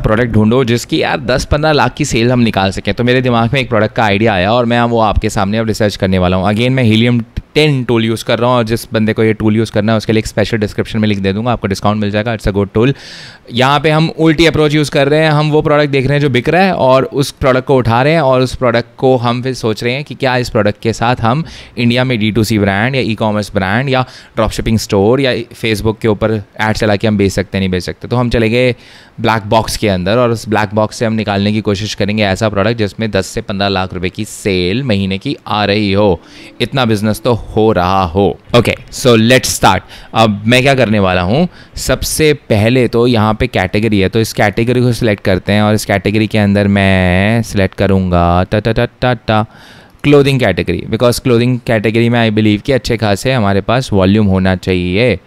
product ढूंढो जिसकी यार 10-15 लाख की सेल हम निकाल सकें तो मेरे दिमाग में एक प्रोडक्ट का आइडिया आया और मैं वो आपके सामने अब रिसर्च करने वाला हूँ अगेन मैं हीलियम टेन टूल यूज़ कर रहा हूँ और जिस बंदे को ये टूल यूज़ करना है उसके लिए एक स्पेशल डिस्क्रिप्शन में लिख दे दूंगा आपको डिस्काउंट मिल जाएगा इट्स अ गुड टूल यहाँ पे हम उल्टी अप्रोच यूज़ कर रहे हैं हम वो प्रोडक्ट देख रहे हैं जो बिक रहा है और उस प्रोडक्ट को उठा रहे हैं और उस प्रोडक्ट को हम फिर सोच रहे हैं कि क्या इस प्रोडक्ट के साथ हम इंडिया में डी टू सी ब्रांड या ई कॉमर्स ब्रांड या ड्रॉप शिपिंग स्टोर या फेसबुक के ऊपर ऐड चला के हम बेच सकते नहीं बेच सकते तो हम चले गए ब्लैक बॉक्स के अंदर और उस ब्लैक बॉक्स से हम निकालने की कोशिश करेंगे ऐसा प्रोडक्ट जिसमें दस से पंद्रह लाख रुपये की सेल महीने की आ रही हो इतना बिजनेस तो हो रहा हो ओके सो लेट स्टार्ट अब मैं क्या करने वाला हूँ सबसे पहले तो यहाँ पे कैटेगरी है तो इस कैटेगरी को सिलेक्ट करते हैं और इस कैटेगरी के अंदर मैं सिलेक्ट करूँगा टा टा टा टा clothing category because clothing category में आई बिलीव कि अच्छे खासे हमारे पास वॉल्यूम होना चाहिए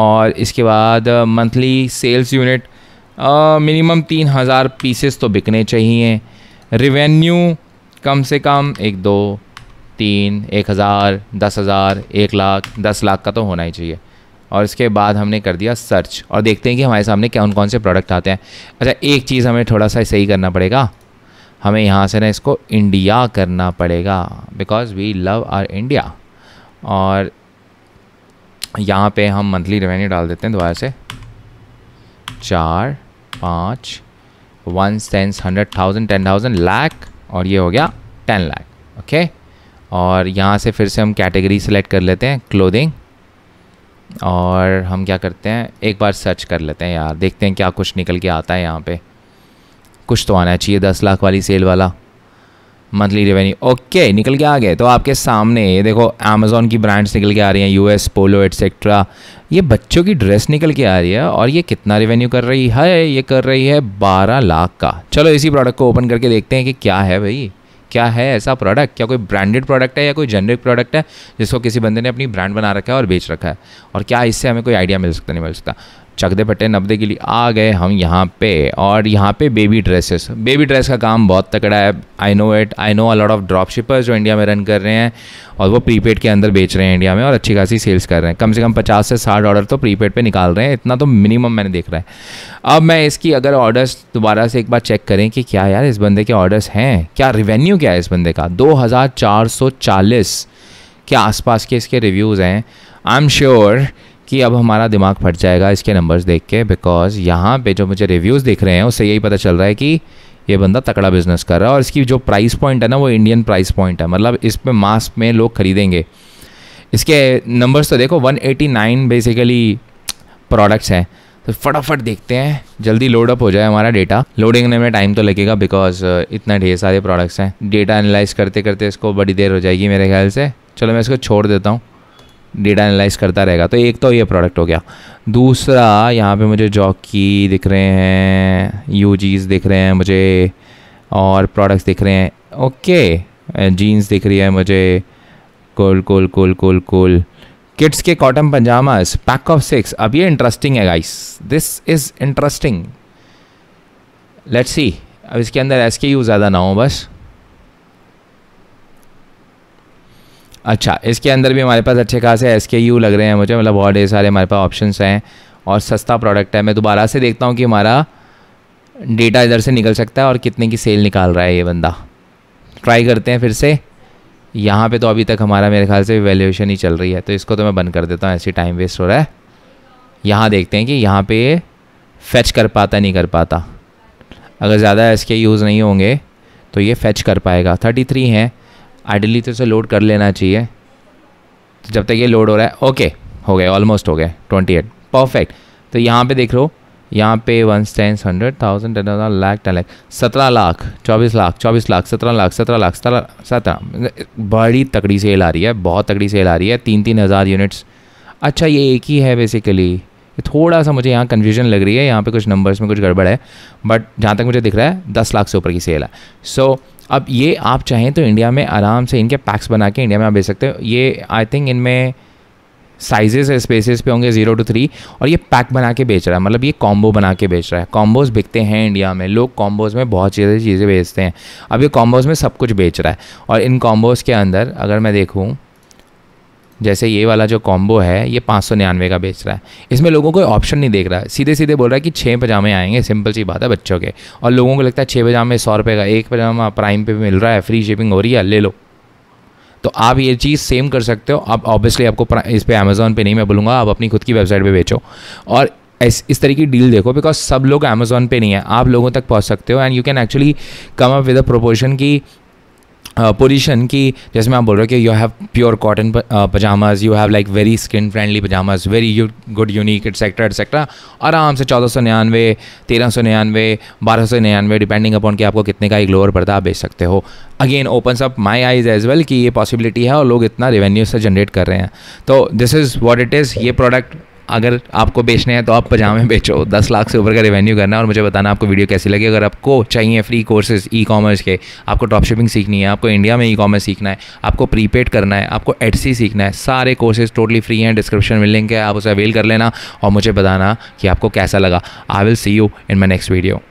और इसके बाद मंथली सेल्स यूनिट मिनिमम तीन हज़ार पीसेस तो बिकने चाहिए रिवेन्यू कम से कम एक दो तीन एक हज़ार दस हज़ार एक लाख दस लाख का तो होना ही चाहिए और इसके बाद हमने कर दिया सर्च और देखते हैं कि हमारे सामने कौन कौन से प्रोडक्ट आते हैं अच्छा एक चीज़ हमें थोड़ा सा सही करना पड़ेगा हमें यहाँ से ना इसको इंडिया करना पड़ेगा because we love our India और यहाँ पे हम मंथली रेवेन्यू डाल देते हैं दोबारा से चार पाँच one sense hundred thousand ten thousand lakh और ये हो गया टेन लैक ओके और यहाँ से फिर से हम कैटेगरी सेलेक्ट कर लेते हैं क्लोदिंग और हम क्या करते हैं एक बार सर्च कर लेते हैं यार देखते हैं क्या कुछ निकल के आता है यहाँ पे कुछ तो आना चाहिए दस लाख वाली सेल वाला मंथली रेवेन्यू ओके निकल के आ गए तो आपके सामने ये देखो अमेजोन की ब्रांड्स निकल के आ रही हैं यू एस पोलो एट्सेट्रा ये बच्चों की ड्रेस निकल के आ रही है और ये कितना रेवेन्यू कर रही है ये कर रही है बारह लाख का चलो इसी प्रोडक्ट को ओपन करके देखते हैं कि क्या है भाई क्या है ऐसा प्रोडक्ट क्या कोई ब्रांडेड प्रोडक्ट है या कोई जेनरिक प्रोडक्ट है जिसको किसी बंदे ने अपनी ब्रांड बना रखा है और बेच रखा है और क्या इससे हमें कोई आइडिया मिल सकता नहीं मिल सकता चकदे पट्टे नब्दे के लिए आ गए हम यहाँ पे और यहाँ पे बेबी ड्रेसेस बेबी ड्रेस का काम बहुत तकड़ा है I know it I know a lot of drop shippers जो इंडिया में रन कर रहे हैं और वो प्रीपेड के अंदर बेच रहे हैं इंडिया में और अच्छी खासी सेल्स कर रहे हैं कम से कम पचास से साठ ऑर्डर तो प्रीपेड पर निकाल रहे हैं इतना तो मिनिमम मैंने देख रहा है अब मैं इसकी अगर ऑर्डर्स दोबारा से एक बार चेक करें कि क्या यार इस बंदे के ऑर्डर्स हैं क्या रिवेन्यू क्या है इस बंदे का दो के आसपास के इसके रिव्यूज़ हैं आई एम श्योर कि अब हमारा दिमाग फट जाएगा इसके नंबर्स देख के बिकॉज यहाँ पे जो मुझे रिव्यूज़ देख रहे हैं उससे यही पता चल रहा है कि ये बंदा तकड़ा बिजनेस कर रहा है और इसकी जो प्राइस पॉइंट है ना वो इंडियन प्राइस पॉइंट है मतलब इस पर मास में लोग खरीदेंगे इसके नंबर्स तो देखो 189 बेसिकली प्रोडक्ट्स हैं तो फटाफट देखते हैं जल्दी लोड अप हो जाए हमारा डेटा लोडिंग होने में टाइम तो लगेगा बिकॉज uh, इतना ढेर सारे प्रोडक्ट्स हैं डेटा एनालाइज करते करते इसको बड़ी देर हो जाएगी मेरे ख्याल से चलो मैं इसको छोड़ देता हूँ डेटा एनालाइज करता रहेगा तो एक तो ये प्रोडक्ट हो गया दूसरा यहाँ पे मुझे जॉकी दिख रहे हैं यू दिख रहे हैं मुझे और प्रोडक्ट्स दिख रहे हैं ओके जीन्स दिख रही है मुझे कोल कोल कोल कोल कोल किड्स के cotton pajamas pack of six अब ये इंटरेस्टिंग है guys this is interesting let's see अब इसके अंदर एस के यू ज़्यादा ना हो बस अच्छा इसके अंदर भी हमारे पास अच्छे खासे एस के यू लग रहे हैं मुझे मतलब बहुत ढेर सारे हमारे पास ऑप्शन हैं और सस्ता प्रोडक्ट है मैं दोबारा से देखता हूँ कि हमारा डेटा इधर से निकल सकता है और कितने की सेल निकाल रहा है ये बंदा ट्राई करते हैं फिर से यहाँ पे तो अभी तक हमारा मेरे ख्याल से वैल्यूएशन ही चल रही है तो इसको तो मैं बंद कर देता हूँ ऐसे टाइम वेस्ट हो रहा है यहाँ देखते हैं कि यहाँ पे ये फैच कर पाता नहीं कर पाता अगर ज़्यादा इसके यूज़ नहीं होंगे तो ये फैच कर पाएगा थर्टी थ्री हैं आइडली तो इसे लोड कर लेना चाहिए तो जब तक ये लोड हो रहा है ओके हो गए ऑलमोस्ट हो गए ट्वेंटी एट परफेक्ट तो यहाँ पे देख लो यहाँ पे one tens hundred thousand ten thousand lakh ten lakh सत्रह लाख चौबीस लाख चौबीस लाख सत्रह लाख सत्रह लाख सत्रह सत्रह बड़ी तकड़ी सेल आ रही है बहुत तकड़ी सेल आ रही है तीन तीन हज़ार यूनिट्स अच्छा ये एक ही है बेसिकली थोड़ा सा मुझे यहाँ कन्फ्यूजन लग रही है यहाँ पे कुछ नंबर्स में कुछ गड़बड़ है बट जहाँ तक मुझे दिख रहा है दस लाख से ऊपर की सेल है सो so, अब ये आप चाहें तो इंडिया में आराम से इनके पैक्स बना के इंडिया में आप बेच सकते हो ये आई थिंक इनमें साइजेस है स्पेसेस पे होंगे जीरो टू थ्री और ये पैक बना के बेच रहा है मतलब ये कॉम्बो बना के बेच रहा है कॉम्बोज बिकते हैं इंडिया में लोग कॉम्बोज में बहुत चीज़ें चीज़ें बेचते हैं अब ये कॉम्बोज में सब कुछ बेच रहा है और इन कॉम्बोज के अंदर अगर मैं देखूँ जैसे ये वाला जो कॉम्बो है ये पाँच सौ निन्यानवे का बेच रहा है इसमें लोगों को ऑप्शन नहीं देख रहा है सीधे सीधे बोल रहा है कि छः पजामे आएंगे सिंपल सी बात है बच्चों के और लोगों को लगता है छः पजामे सौ रुपये का एक पजामा प्राइम पे भी मिल रहा है फ्री शिपिंग हो रही है ले लो तो आप ये चीज़ सेम कर सकते हो आप ऑब्वियसली आपको इस पर अमेज़ोन पर नहीं मैं बोलूँगा आप अपनी खुद की वेबसाइट पर बेचो और इस इस तरह की डील देखो बिकॉज सब लोग अमेज़ोन पे नहीं है आप लोगों तक पहुंच सकते हो and you can actually come up with a proportion की पोजिशन की जैसे मैं आप बोल रहा हूँ कि you have pure cotton pajamas you have like very skin friendly pajamas very good unique etcetera etcetera आराम से चौदह सौ निन्यानवे तेरह सौ निन्यानवे बारह सौ निन्यानवे डिपेंडिंग अपॉन कि आपको कितने का एक लोअर पर्दा आप बेच सकते हो again opens up my eyes as well कि ये पॉसिबिलिटी है और लोग इतना रेवेन्यू से जनरेट कर रहे हैं तो this is what it is ये प्रोडक्ट अगर आपको बेचने हैं तो आप पजामे बेचो दस लाख से ऊपर का रेवेन्यू करना और मुझे बताना आपको वीडियो कैसी लगी अगर आपको चाहिए फ्री कोर्सेज ई कॉमर्स के आपको ड्रॉप शिपिंग सीखनी है आपको इंडिया में ई कॉमर्स सीखना है आपको प्रीपेड करना है आपको एडसी सीखना है सारे कोर्सेज टोटली फ्री हैं डिस्क्रिप्शन में लिंक है आप उसे अवेल कर लेना और मुझे बताना कि आपको कैसा लगा I will see you in my next video